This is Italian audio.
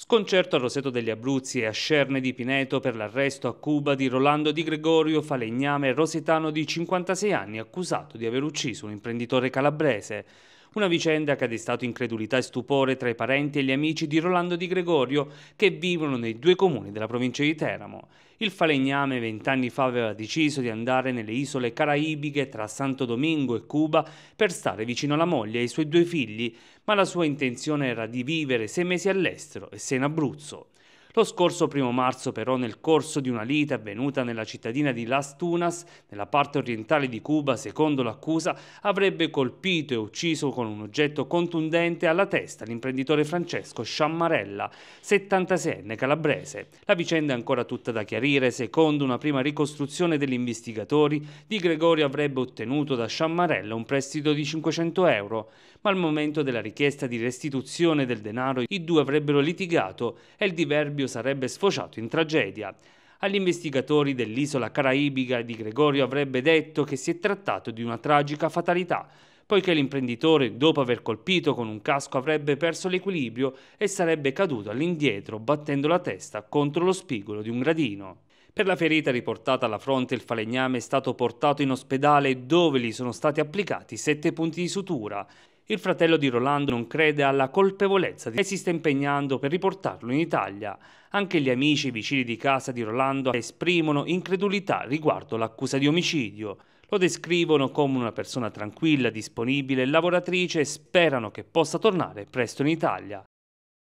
Sconcerto a Roseto degli Abruzzi e a Scerne di Pineto per l'arresto a Cuba di Rolando Di Gregorio, falegname rosetano di 56 anni, accusato di aver ucciso un imprenditore calabrese. Una vicenda che ha destato incredulità e stupore tra i parenti e gli amici di Rolando Di Gregorio, che vivono nei due comuni della provincia di Teramo. Il falegname vent'anni fa aveva deciso di andare nelle isole caraibiche tra Santo Domingo e Cuba per stare vicino alla moglie e ai suoi due figli, ma la sua intenzione era di vivere sei mesi all'estero e sei in Abruzzo. Lo scorso primo marzo però nel corso di una lite avvenuta nella cittadina di Las Tunas, nella parte orientale di Cuba, secondo l'accusa, avrebbe colpito e ucciso con un oggetto contundente alla testa l'imprenditore Francesco Sciammarella, 76enne calabrese. La vicenda è ancora tutta da chiarire, secondo una prima ricostruzione degli investigatori, Di Gregorio avrebbe ottenuto da Sciammarella un prestito di 500 euro, ma al momento della richiesta di restituzione del denaro i due avrebbero litigato e il diverbio sarebbe sfociato in tragedia. Agli investigatori dell'isola caraibica di Gregorio avrebbe detto che si è trattato di una tragica fatalità, poiché l'imprenditore, dopo aver colpito con un casco, avrebbe perso l'equilibrio e sarebbe caduto all'indietro battendo la testa contro lo spigolo di un gradino. Per la ferita riportata alla fronte il falegname è stato portato in ospedale dove gli sono stati applicati sette punti di sutura. Il fratello di Rolando non crede alla colpevolezza e si sta impegnando per riportarlo in Italia. Anche gli amici vicini di casa di Rolando esprimono incredulità riguardo l'accusa di omicidio. Lo descrivono come una persona tranquilla, disponibile, e lavoratrice e sperano che possa tornare presto in Italia.